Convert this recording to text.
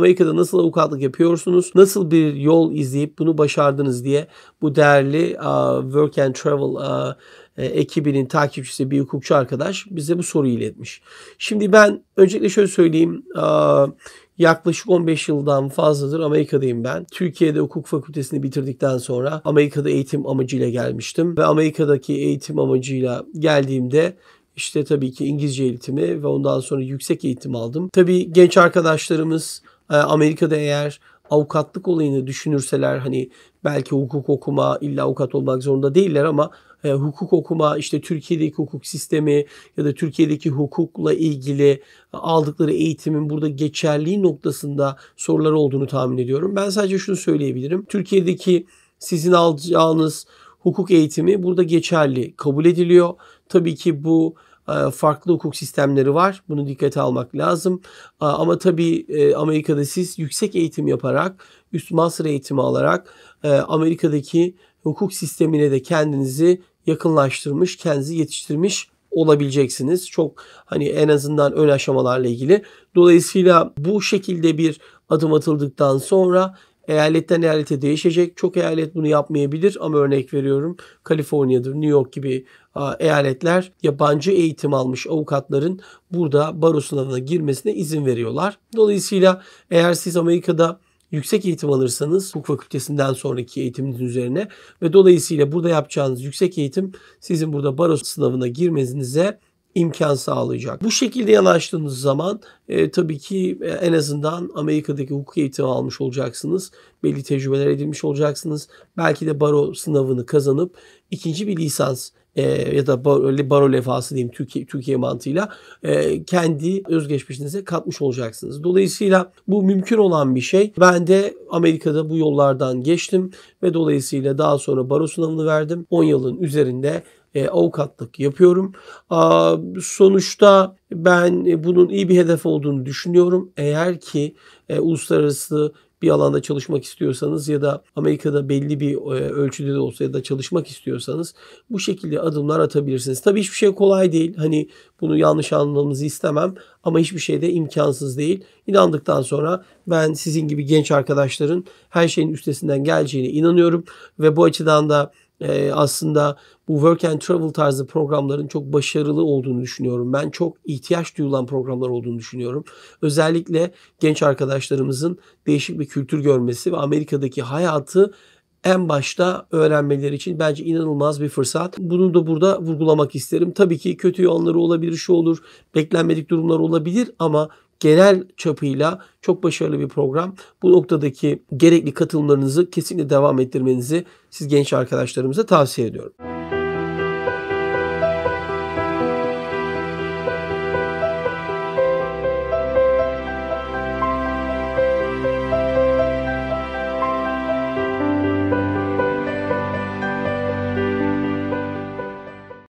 Amerika'da nasıl avukatlık yapıyorsunuz? Nasıl bir yol izleyip bunu başardınız diye bu değerli uh, Work and Travel uh, ekibinin takipçisi bir hukukçu arkadaş bize bu soruyu iletmiş. Şimdi ben öncelikle şöyle söyleyeyim. Uh, Yaklaşık 15 yıldan fazladır Amerika'dayım ben. Türkiye'de hukuk fakültesini bitirdikten sonra Amerika'da eğitim amacıyla gelmiştim. Ve Amerika'daki eğitim amacıyla geldiğimde işte tabii ki İngilizce eğitimi ve ondan sonra yüksek eğitim aldım. Tabii genç arkadaşlarımız ee, Amerika'da eğer avukatlık olayını düşünürseler hani belki hukuk okuma illa avukat olmak zorunda değiller ama e, hukuk okuma işte Türkiye'deki hukuk sistemi ya da Türkiye'deki hukukla ilgili aldıkları eğitimin burada geçerliği noktasında sorular olduğunu tahmin ediyorum. Ben sadece şunu söyleyebilirim. Türkiye'deki sizin alacağınız hukuk eğitimi burada geçerli kabul ediliyor. Tabii ki bu ee, farklı hukuk sistemleri var. Bunu dikkate almak lazım. Ee, ama tabii e, Amerika'da siz yüksek eğitim yaparak, üst master eğitimi alarak e, Amerika'daki hukuk sistemine de kendinizi yakınlaştırmış, kendinizi yetiştirmiş olabileceksiniz. Çok hani en azından ön aşamalarla ilgili. Dolayısıyla bu şekilde bir adım atıldıktan sonra Eyaletten eyalete değişecek. Çok eyalet bunu yapmayabilir ama örnek veriyorum Kaliforniya'dır, New York gibi eyaletler yabancı eğitim almış avukatların burada baro sınavına girmesine izin veriyorlar. Dolayısıyla eğer siz Amerika'da yüksek eğitim alırsanız hukuk fakültesinden sonraki eğitiminizin üzerine ve dolayısıyla burada yapacağınız yüksek eğitim sizin burada baro sınavına girmenize imkan sağlayacak. Bu şekilde yanaştığınız zaman e, tabii ki e, en azından Amerika'daki hukuk eğitimi almış olacaksınız. Belli tecrübeler edinmiş olacaksınız. Belki de baro sınavını kazanıp ikinci bir lisans e, ya da baro, baro lefası diyeyim Türkiye, Türkiye mantığıyla e, kendi özgeçmişinize katmış olacaksınız. Dolayısıyla bu mümkün olan bir şey. Ben de Amerika'da bu yollardan geçtim ve dolayısıyla daha sonra baro sınavını verdim. 10 yılın üzerinde e, avukatlık yapıyorum. A, sonuçta ben e, bunun iyi bir hedef olduğunu düşünüyorum. Eğer ki e, uluslararası bir alanda çalışmak istiyorsanız ya da Amerika'da belli bir e, ölçüde de olsa ya da çalışmak istiyorsanız bu şekilde adımlar atabilirsiniz. Tabii hiçbir şey kolay değil. Hani bunu yanlış anlamanızı istemem ama hiçbir şey de imkansız değil. İnandıktan sonra ben sizin gibi genç arkadaşların her şeyin üstesinden geleceğine inanıyorum ve bu açıdan da e, aslında bu work and travel tarzı programların çok başarılı olduğunu düşünüyorum. Ben çok ihtiyaç duyulan programlar olduğunu düşünüyorum. Özellikle genç arkadaşlarımızın değişik bir kültür görmesi ve Amerika'daki hayatı en başta öğrenmeleri için bence inanılmaz bir fırsat. Bunu da burada vurgulamak isterim. Tabii ki kötü yanları olabilir, şu olur, beklenmedik durumlar olabilir ama genel çapıyla çok başarılı bir program. Bu noktadaki gerekli katılımlarınızı kesinlikle devam ettirmenizi siz genç arkadaşlarımıza tavsiye ediyorum.